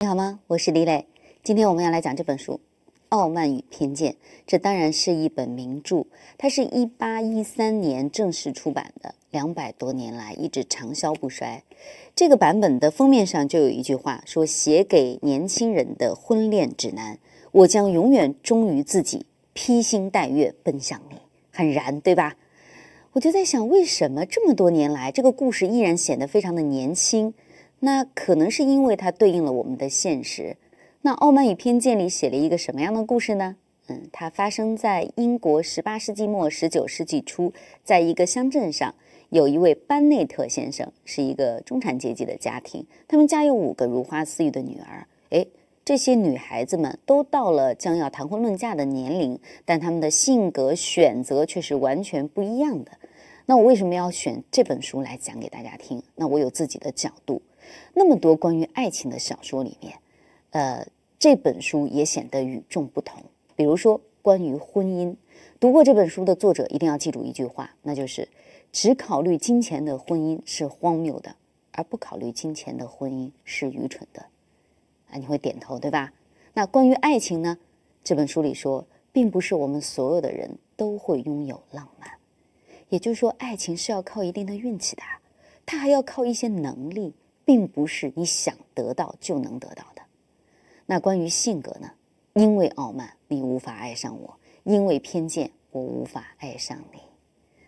你好吗？我是李磊。今天我们要来讲这本书《傲慢与偏见》，这当然是一本名著。它是一八一三年正式出版的，两百多年来一直长销不衰。这个版本的封面上就有一句话，说：“写给年轻人的婚恋指南。”我将永远忠于自己，披星戴月奔向你，很燃，对吧？我就在想，为什么这么多年来，这个故事依然显得非常的年轻？那可能是因为它对应了我们的现实。那《傲慢与偏见》里写了一个什么样的故事呢？嗯，它发生在英国十八世纪末十九世纪初，在一个乡镇上，有一位班内特先生，是一个中产阶级的家庭。他们家有五个如花似玉的女儿。哎，这些女孩子们都到了将要谈婚论嫁的年龄，但她们的性格选择却是完全不一样的。那我为什么要选这本书来讲给大家听？那我有自己的角度。那么多关于爱情的小说里面，呃，这本书也显得与众不同。比如说关于婚姻，读过这本书的作者一定要记住一句话，那就是只考虑金钱的婚姻是荒谬的，而不考虑金钱的婚姻是愚蠢的。啊，你会点头对吧？那关于爱情呢？这本书里说，并不是我们所有的人都会拥有浪漫。也就是说，爱情是要靠一定的运气的，它还要靠一些能力，并不是你想得到就能得到的。那关于性格呢？因为傲慢，你无法爱上我；因为偏见，我无法爱上你。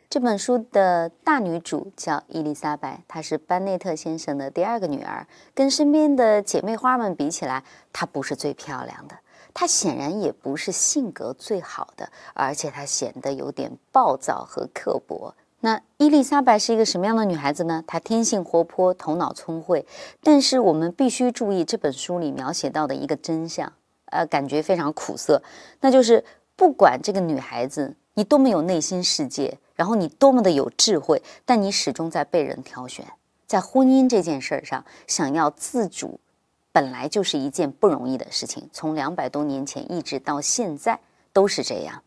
这本书的大女主叫伊丽莎白，她是班内特先生的第二个女儿，跟身边的姐妹花们比起来，她不是最漂亮的。她显然也不是性格最好的，而且她显得有点暴躁和刻薄。那伊丽莎白是一个什么样的女孩子呢？她天性活泼，头脑聪慧。但是我们必须注意这本书里描写到的一个真相，呃，感觉非常苦涩，那就是不管这个女孩子你多么有内心世界，然后你多么的有智慧，但你始终在被人挑选，在婚姻这件事儿上，想要自主。本来就是一件不容易的事情，从两百多年前一直到现在都是这样。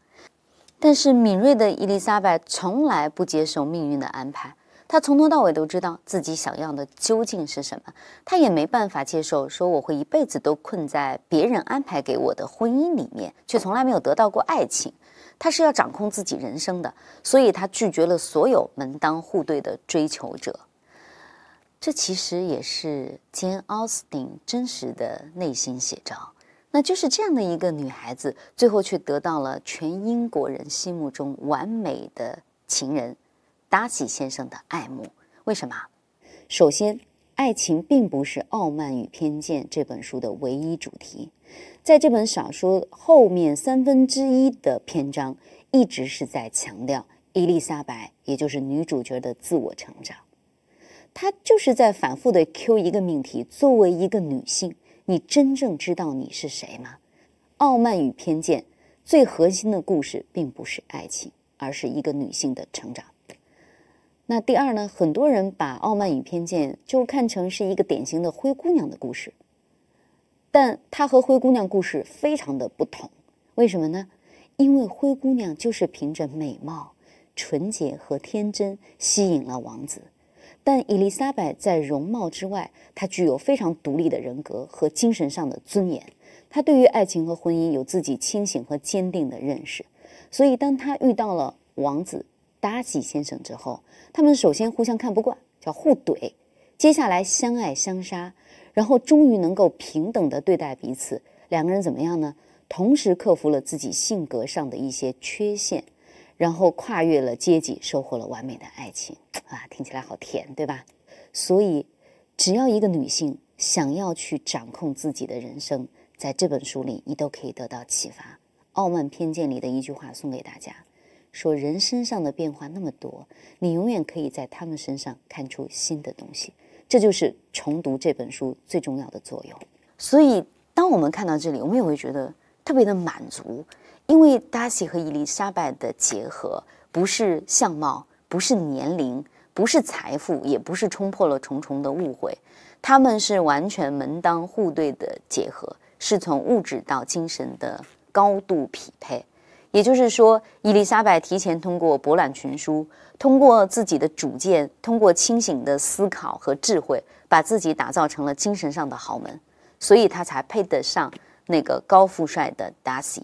但是敏锐的伊丽莎白从来不接受命运的安排，她从头到尾都知道自己想要的究竟是什么，她也没办法接受说我会一辈子都困在别人安排给我的婚姻里面，却从来没有得到过爱情。她是要掌控自己人生的，所以她拒绝了所有门当户对的追求者。这其实也是 s 奥斯汀真实的内心写照。那就是这样的一个女孩子，最后却得到了全英国人心目中完美的情人达西先生的爱慕。为什么？首先，爱情并不是《傲慢与偏见》这本书的唯一主题。在这本小说后面三分之一的篇章，一直是在强调伊丽莎白，也就是女主角的自我成长。他就是在反复的 Q 一个命题：，作为一个女性，你真正知道你是谁吗？《傲慢与偏见》最核心的故事并不是爱情，而是一个女性的成长。那第二呢？很多人把《傲慢与偏见》就看成是一个典型的灰姑娘的故事，但它和灰姑娘故事非常的不同。为什么呢？因为灰姑娘就是凭着美貌、纯洁和天真吸引了王子。但伊丽莎白在容貌之外，她具有非常独立的人格和精神上的尊严。她对于爱情和婚姻有自己清醒和坚定的认识，所以当她遇到了王子达西先生之后，他们首先互相看不惯，叫互怼；接下来相爱相杀，然后终于能够平等的对待彼此。两个人怎么样呢？同时克服了自己性格上的一些缺陷。然后跨越了阶级，收获了完美的爱情，啊，听起来好甜，对吧？所以，只要一个女性想要去掌控自己的人生，在这本书里，你都可以得到启发。《傲慢偏见》里的一句话送给大家：说人身上的变化那么多，你永远可以在他们身上看出新的东西。这就是重读这本书最重要的作用。所以，当我们看到这里，我们也会觉得特别的满足。因为达西和伊丽莎白的结合，不是相貌，不是年龄，不是财富，也不是冲破了重重的误会，他们是完全门当户对的结合，是从物质到精神的高度匹配。也就是说，伊丽莎白提前通过博览群书，通过自己的主见，通过清醒的思考和智慧，把自己打造成了精神上的豪门，所以她才配得上那个高富帅的达西。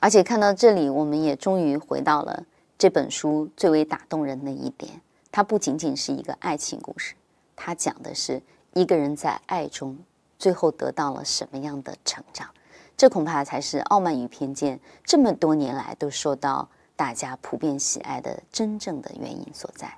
而且看到这里，我们也终于回到了这本书最为打动人的一点：它不仅仅是一个爱情故事，它讲的是一个人在爱中最后得到了什么样的成长。这恐怕才是《傲慢与偏见》这么多年来都受到大家普遍喜爱的真正的原因所在。